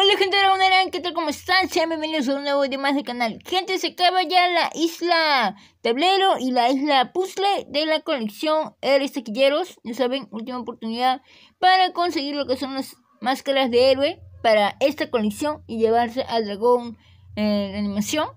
Hola gente de la ¿qué tal? ¿Cómo están? Sean bienvenidos a un nuevo video más del canal. Gente, se acaba ya la isla tablero y la isla puzzle de la colección eres Taquilleros. Ya saben, última oportunidad para conseguir lo que son las máscaras de héroe para esta colección y llevarse al dragón en animación.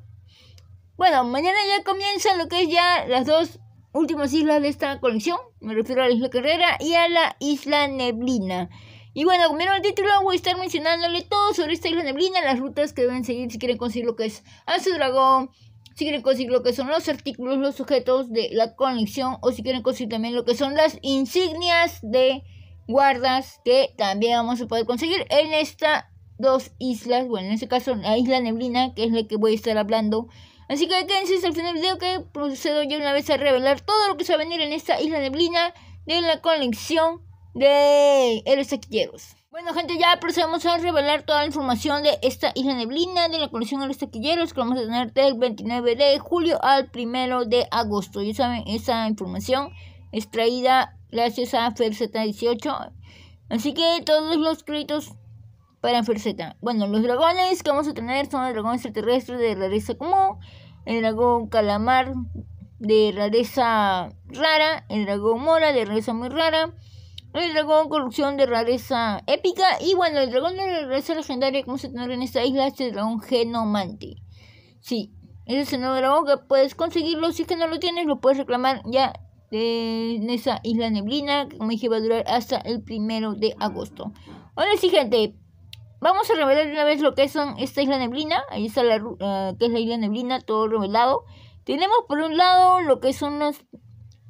Bueno, mañana ya comienzan lo que es ya las dos últimas islas de esta colección. Me refiero a la isla Carrera y a la isla Neblina. Y bueno, como el título, voy a estar mencionándole todo sobre esta isla neblina, las rutas que deben seguir si quieren conseguir lo que es a dragón, si quieren conseguir lo que son los artículos, los sujetos de la conexión, o si quieren conseguir también lo que son las insignias de guardas que también vamos a poder conseguir en estas dos islas, bueno, en este caso la isla neblina, que es la que voy a estar hablando. Así que quédense hasta el final del video que procedo yo una vez a revelar todo lo que se va a venir en esta isla neblina de la conexión de los taquilleros. Bueno, gente, ya procedemos a revelar toda la información de esta isla neblina de la colección de los taquilleros que vamos a tener del 29 de julio al 1 de agosto. Ya saben, esa información extraída gracias a ferzeta 18 Así que todos los créditos para Ferzeta Bueno, los dragones que vamos a tener son el dragón extraterrestre de rareza común, el dragón calamar de rareza rara, el dragón mora de rareza muy rara. El dragón, corrupción de rareza épica. Y bueno, el dragón de rareza legendaria que vamos a tener en esta isla es este el dragón Genomante. Sí, ese es el nuevo dragón que puedes conseguirlo. Si es que no lo tienes, lo puedes reclamar ya en esa isla neblina. Que como dije, va a durar hasta el primero de agosto. Ahora sí, gente. Vamos a revelar una vez lo que son esta isla neblina. Ahí está la ah, que es la isla neblina, todo revelado. Tenemos por un lado lo que son las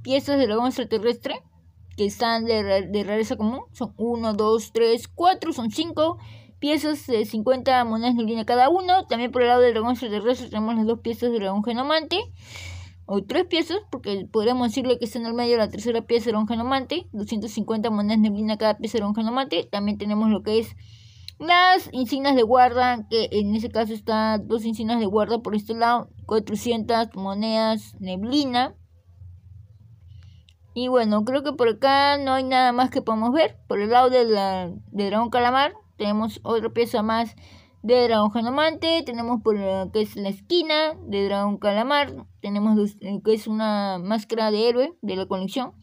piezas del dragón extraterrestre que están de, rareza común. Son 1, 2, 3, 4, son 5 piezas de eh, 50 monedas neblina cada uno. También por el lado del dragón terrestre tenemos las dos piezas del dragón genomante. O tres piezas, porque podríamos decirle que está en el medio la tercera pieza de dragón genomante. 250 monedas neblina cada pieza de dragón genomante. También tenemos lo que es las insignias de guarda, que en este caso está dos insignias de guarda por este lado. 400 monedas neblina. Y bueno, creo que por acá no hay nada más que podemos ver. Por el lado de, la, Dragón Calamar tenemos otra pieza más de Dragón Janomante. Tenemos por lo eh, que es la esquina de Dragón Calamar. Tenemos eh, que es una máscara de héroe de la colección.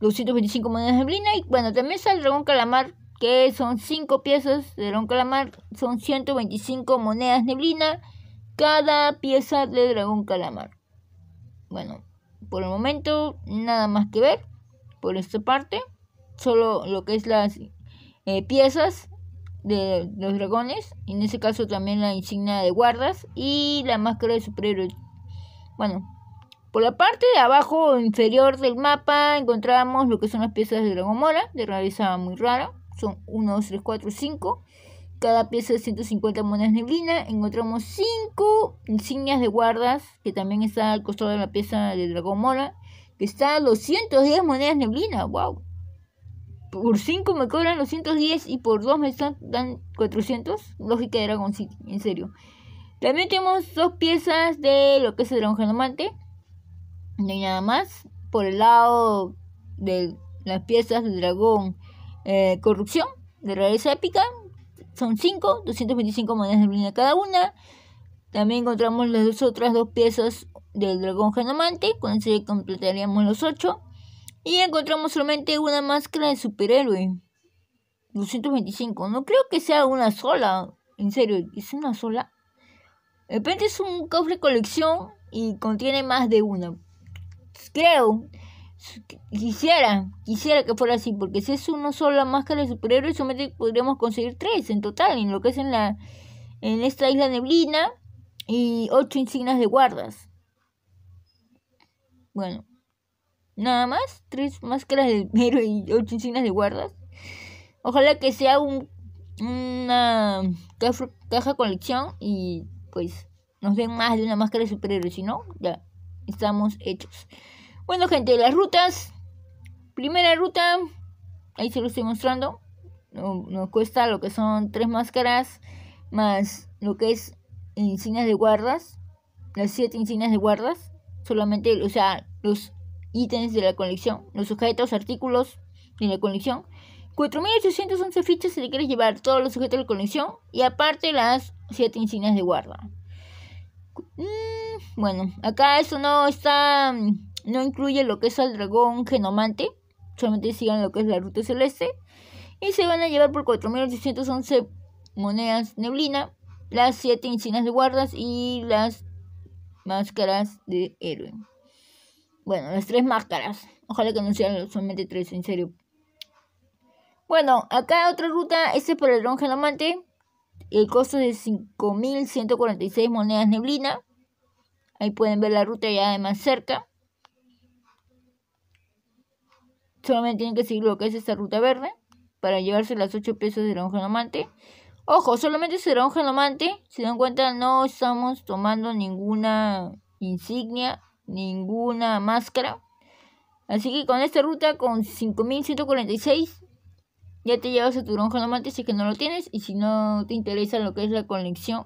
225 monedas de Y bueno, también está el Dragón Calamar que son 5 piezas de Dragón Calamar, son 125 monedas neblina cada pieza de Dragón Calamar. Bueno, por el momento nada más que ver por esta parte. Solo lo que es las eh, piezas de los dragones. En ese caso también la insignia de guardas y la máscara de superhéroe. Bueno, por la parte de abajo inferior del mapa encontramos lo que son las piezas de Dragomora. De rareza muy rara. Son 1, 2, 3, 4, 5. Cada pieza de 150 monedas neblina. Encontramos 5 insignias de guardas, que también está al costado de la pieza de dragón mola que está a 210 monedas neblina. ¡Wow! Por 5 me cobran 210 y por 2 me dan 400. Lógica de Dragon City, en serio. También tenemos dos piezas de lo que es el dragón genomante. No nada más. Por el lado de las piezas De dragón eh, corrupción de realeza épica son 5, 225 monedas de plina cada una. También encontramos las otras dos piezas del dragón genomante, con eso ya completaríamos los 8. Y encontramos solamente una máscara de superhéroe. 225. No creo que sea una sola. En serio, es una sola. De repente es un cofre colección y contiene más de una. Creo. Quisiera, quisiera que fuera así, porque si es una sola máscara de superhéroe, solamente podríamos conseguir tres en total, en lo que es en, la, en esta isla neblina y ocho insignias de guardas. Bueno, nada más, tres máscaras de héroe y ocho insignias de guardas. Ojalá que sea un, una caja, caja colección y pues nos den más de una máscara de superhéroe, si no, ya estamos hechos. Bueno, gente, las rutas. Primera ruta, ahí se lo estoy mostrando. Nos cuesta lo que son tres máscaras más lo que es insignias de guardas. Las siete insignias de guardas. Solamente, o sea, los ítems de la colección, los sujetos, artículos de la colección. 4.811 fichas si le quieres llevar todos los sujetos de la colección y aparte las siete insignias de guarda. Mm, bueno, acá eso no está mm, no incluye lo que es al dragón genomante, solamente sigan lo que es la ruta celeste. Y se van a llevar por 4.811 monedas neblina, las 7 insignias de guardas y las máscaras de héroe. Bueno, las tres máscaras. Ojalá que no sean solamente tres, en serio. Bueno, acá otra ruta. Este es para el dragón genomante. El costo es de 5.146 monedas neblina. Ahí pueden ver la ruta ya de más cerca. solamente tienen que seguir lo que es esta ruta verde para llevarse las 8 piezas de dragón genomante. Ojo, solamente será un genomante. Si dan cuenta, no estamos tomando ninguna insignia, ninguna máscara. Así que con esta ruta, con 5146, ya te llevas a tu dragón genomante si que no lo tienes. Y si no te interesa lo que es la conexión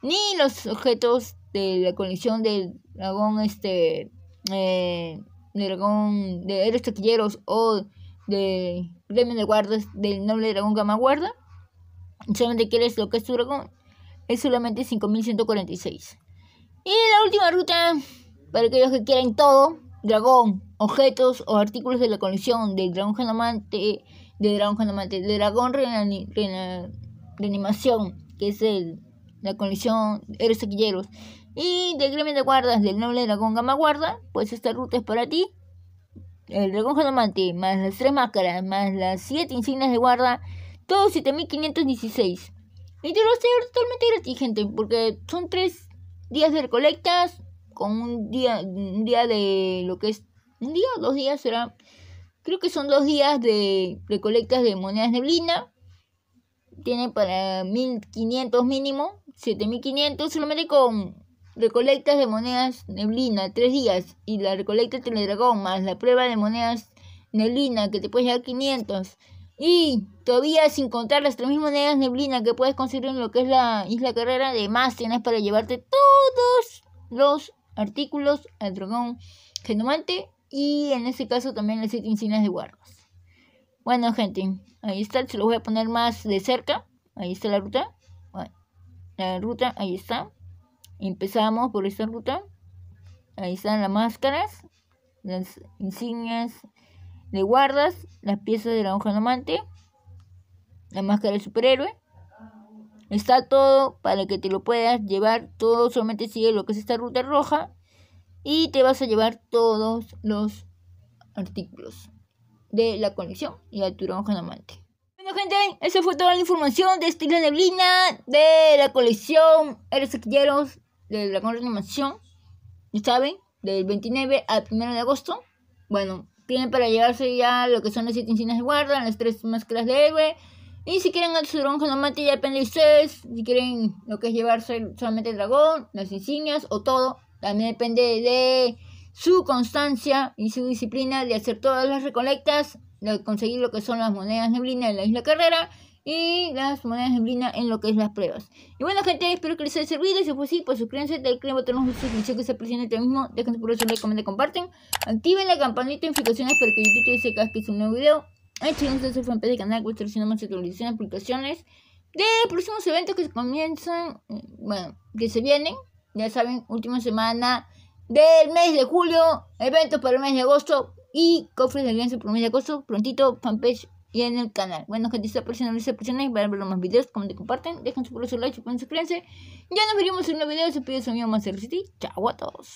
ni los objetos de la colección del dragón este eh, dragón de héroes taquilleros o de gremio de guardas del noble dragón Gama Guarda, solamente quieres lo que es tu dragón, es solamente 5146. Y la última ruta, para aquellos que quieren todo, dragón, objetos o artículos de la colección del dragón genamante, de dragón genamante, de dragón reanimación, que es el la colección Héroes Aquilleros y de gremio de guardas del noble dragón Gama Guarda, pues esta ruta es para ti. El dragón genomante más las tres máscaras, más las siete insignias de guarda, Todo 7516. Y te lo a estoy totalmente gratis, gente, porque son tres días de recolectas, con un día, un día de lo que es. Un día o dos días será. Creo que son dos días de recolectas de monedas neblina. Tiene para 1500 mínimo 7.500 solamente con recolectas de monedas neblina, 3 días, y la recolecta teledragón más la prueba de monedas neblina que te puedes llevar 500. Y todavía sin contar las 3.000 monedas neblina que puedes conseguir en lo que es la isla carrera, de más tienes para llevarte todos los artículos al dragón genomante y en este caso también las 7 insignias de guardas. Bueno gente, ahí está, se lo voy a poner más de cerca, ahí está la ruta la ruta, ahí está. Empezamos por esta ruta. Ahí están las máscaras, las insignias de guardas, las piezas de la hoja amante, la máscara del superhéroe. Está todo para que te lo puedas llevar todo, solamente sigue lo que es esta ruta roja y te vas a llevar todos los artículos de la colección y de tu amante gente, esa fue toda la información de Estilo Neblina, de la colección Eres aquilleros de la animación, ya saben, del 29 al 1 de agosto. Bueno, tienen para llevarse ya lo que son las 7 insignias de guarda, las 3 máscaras de héroe. Y si quieren el dragón con la mate, ya depende de ustedes. Si quieren lo que es llevarse solamente el dragón, las insignias o todo, también depende de su constancia y su disciplina de hacer todas las recolectas de conseguir lo que son las monedas neblina en la isla carrera y las monedas neblina en lo que es las pruebas. Y bueno, gente, espero que les haya servido. Si fue así, pues suscríbanse, den clic botón de suscripción que se presiona el este mismo. Dejen su eso comenten, comparten. Activen la campanita de notificaciones para que YouTube que es un nuevo video. un su fanpage del canal, que más actualizaciones, aplicaciones de próximos eventos que comienzan, bueno, que se vienen. Ya saben, última semana del mes de julio, eventos para el mes de agosto, y cofres de alianza por medio de agosto, prontito, fanpage y en el canal. Bueno, gente, está no se aprecian y para ver los más videos, te comparten, dejen su like, y suscríbanse. Ya nos veremos en un nuevo video, se pide su amigo más City. Chao a todos.